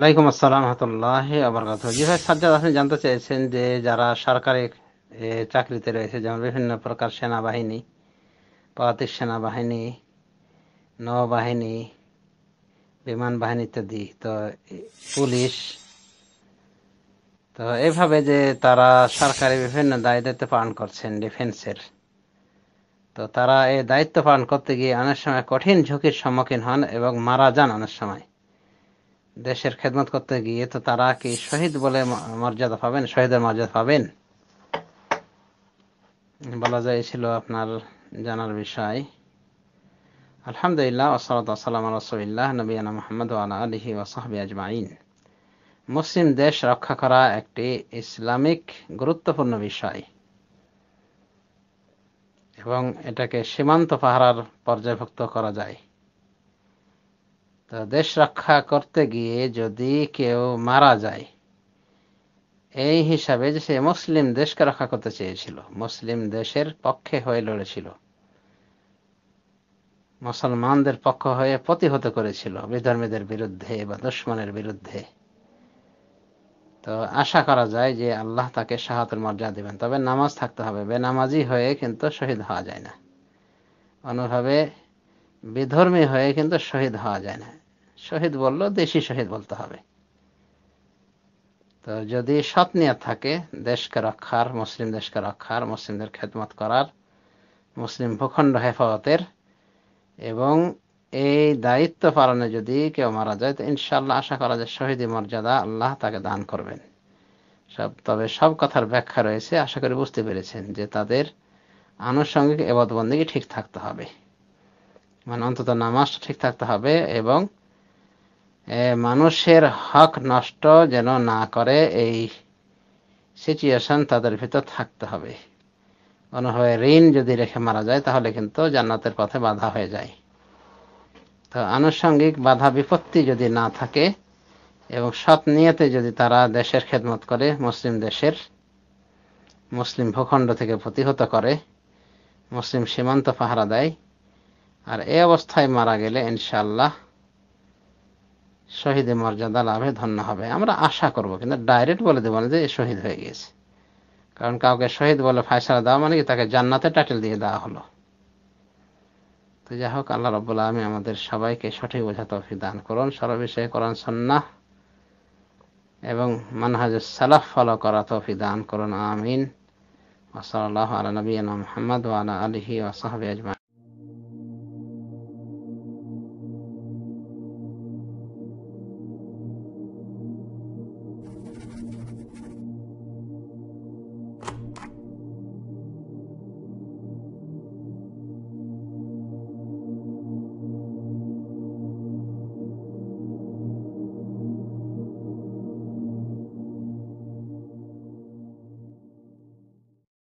আলাইকুম আসসালাম রহমতুল্লাহ আবার কথা জি ভাই সাজ্জাদ আপনি জানতে চাইছেন যে যারা সরকারি চাকরিতে রয়েছে যেমন বিভিন্ন প্রকার সেনাবাহিনী পদাতিক সেনাবাহিনী নৌবাহিনী বিমান বাহিনী ইত্যাদি তো পুলিশ তো এভাবে যে তারা সরকারি বিভিন্ন দায়িত্ব পালন করছেন ডিফেন্সের তো তারা এই দায়িত্ব পালন করতে গিয়ে অনেক সময় কঠিন ঝুঁকির সম্মুখীন হন এবং মারা যান অনেক সময় দেশের খেদমত করতে গিয়ে তো তারা কি শহীদ বলে মর্যাদা পাবেন শহীদের মর্যাদা পাবেন বলা যায় ছিল আপনার জানার বিষয় আলহামদুলিল্লাহ ওসালাম আসসালাম রসুলিল্লাহ নবীনা মোহাম্মদ আলা আলহি ওসাহাবি আজমাইন মুসলিম দেশ রক্ষা করা একটি ইসলামিক গুরুত্বপূর্ণ বিষয় এবং এটাকে সীমান্ত পাহারার পর্যায়ভুক্ত করা যায় তো দেশ রক্ষা করতে গিয়ে যদি কেউ মারা যায় এই হিসাবে যে সে মুসলিম দেশকে রক্ষা করতে চেয়েছিল মুসলিম দেশের পক্ষে হয়ে লড়েছিল মুসলমানদের পক্ষ হয়ে প্রতিহত করেছিল বিধর্মীদের বিরুদ্ধে বা দুশ্মনের বিরুদ্ধে তো আশা করা যায় যে আল্লাহ তাকে শাহাতের মর্যাদা দেবেন তবে নামাজ থাকতে হবে নামাজি হয়ে কিন্তু শহীদ হওয়া যায় না অনুভাবে বেধর্মী হয়ে কিন্তু শহীদ হওয়া যায় না শহীদ বলল দেশি শহীদ বলতে হবে তো যদি সৎ নিয়ে থাকে দেশকে রক্ষার মুসলিম দেশকে রক্ষার মুসলিমদের খেদমত করার মুসলিম ভূখণ্ড হেফাজতের এবং এই দায়িত্ব পালনে যদি কেউ মারা যায় তো ইনশাল্লাহ আশা করা যায় শহীদ মর্যাদা আল্লাহ তাকে দান করবেন সব তবে সব কথার ব্যাখ্যা রয়েছে আশা করি বুঝতে পেরেছেন যে তাদের আনুষঙ্গিক এবদবন্দিকে ঠিক থাকতে হবে মানে অন্তত নামাজ ঠিক থাকতে হবে এবং মানুষের হক নষ্ট যেন না করে এই সিচুয়েশন তাদের ভিতর থাকতে হবে কোনোভাবে ঋণ যদি রেখে মারা যায় তাহলে কিন্তু জান্নাতের পথে বাধা হয়ে যায় তো আনুষঙ্গিক বাধা বিপত্তি যদি না থাকে এবং সৎ নিয়তে যদি তারা দেশের খেদমত করে মুসলিম দেশের মুসলিম ভূখণ্ড থেকে প্রতিহত করে মুসলিম সীমান্ত পাহারা দেয় আর এ অবস্থায় মারা গেলে ইনশাল্লাহ শহীদ মর্যাদা লাভে ধন্য হবে আমরা আশা করব কিন্তু ডাইরেক্ট বলে দেবো না যে শহীদ হয়ে গেছে কারণ কাউকে শহীদ বলে ফায়সালা দেওয়া মানে কি তাকে জান্নাতে টাইটেল দিয়ে দেওয়া হলো তো যাই হোক আল্লাহ রব্বুল্লা আমি আমাদের সবাইকে সঠিক বোঝা তফি দান করুন সর্ববিষয়ে করান সন্না এবং মানহাজ সালাফ ফলো করা তফি দান করুন আমিন ওসল আল্লাহ আলা নবীনা মোহাম্মদ আলহি ওসহাবি আজমান